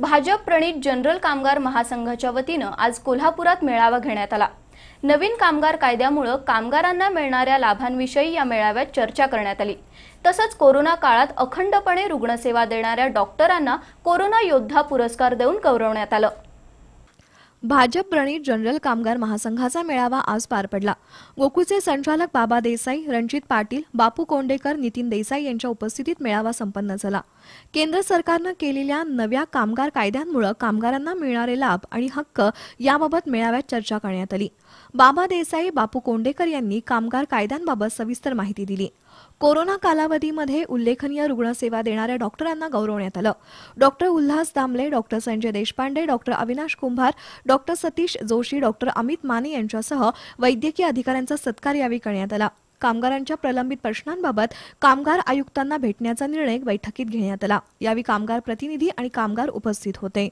भाजप प्रणित general कामगार महासंघाच्या वतीनं आज कोल्हापुरात मेळावा घेण्यात आला नवीन कामगार कायद्यामुळं कामगारांना मिळणाऱ्या लाभांविषयी या मेळाव्यात चर्चा करण्यात आली तसंच कोरोना काळात अखंडपणे रुग्णसेवा देणाऱ्या डॉक्टरांना कोरोना योद्धा पुरस्कार देऊन गौरवण्यात आलं भाजप प्रणित जनरल कामगार महासंघाचा मेळावा आज पार पडला गोकुळचे संचालक बाबा देसाई रणजित पाटील बापू कोंडेकर नितीन देसाई यांच्या उपस्थितीत मेळावा संपन्न झाला केंद्र सरकारनं केलेल्या नव्या कामगार कायद्यांमुळे कामगारांना मिळणारे लाभ आणि हक्क याबाबत मेळाव्यात चर्चा करण्यात आली बाबा देसाई बापू कोंडेकर यांनी कामगार कायद्यांबाबत सविस्तर माहिती दिली कोरोना कालावधीमध्ये उल्लेखनीय रुग्णसेवा देणाऱ्या डॉक्टरांना गौरवण्यात आलं doctor Ulhas Damle doctor Sanjay Deshpande doctor Avinash Kumbhar doctor Satish Joshi doctor Amit Mane यांच्यासह वैद्यकीय अधिकाऱ्यांचा सत्कार यावेळी करण्यात आला कामगारांच्या प्रलंबित प्रश्नांबाबत कामगार आयुक्तांना भेटण्याचा निर्णय बैठकीत घेण्यात आला यावेळी कामगार प्रतिनिधी आणि कामगार उपस्थित होते